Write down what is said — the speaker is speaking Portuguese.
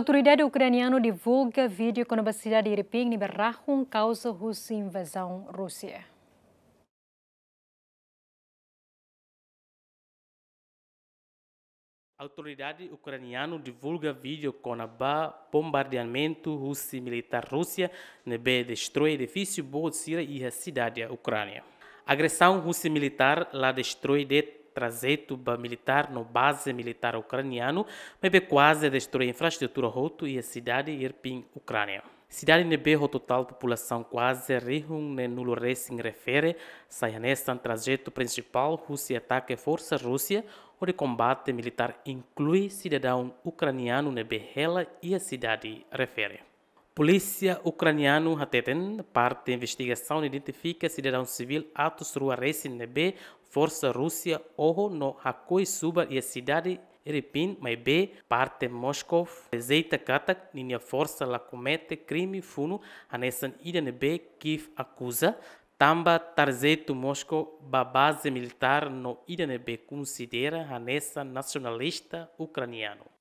Autoridade ucraniana divulga vídeo com a cidade de Irpin barrajam causa russa invasão Rússia. Autoridade ucraniana divulga vídeo com a bombardeamento russo militar Rússia nebe destrói edifício Bolsira e a cidade da Ucrânia. Agressão russa militar lá destrói de trajeto militar no base militar ucraniano, mas quase destruiu a infraestrutura roto e a cidade Irpin, Ucrânia. Cidade nebe o total população quase rihun ne nulo recin refere, saia nessa trajeto principal Rússia ataque força Rússia, onde combate militar inclui cidadão ucraniano nebe hela e a cidade refere. Polícia ucraniana Hateten parte investigação identifica cidadão civil atos rua Resinebe, Força Rússia, Oho, no Hakoi Suba e a cidade mais Maibe, parte Moscou, Zeita Katak, Ninha Força la comete crime funo, nessa Idanebe, Kiv acusa, Tamba Tarzeto Moscou, base militar no IDNB considera a nacionalista ucraniano.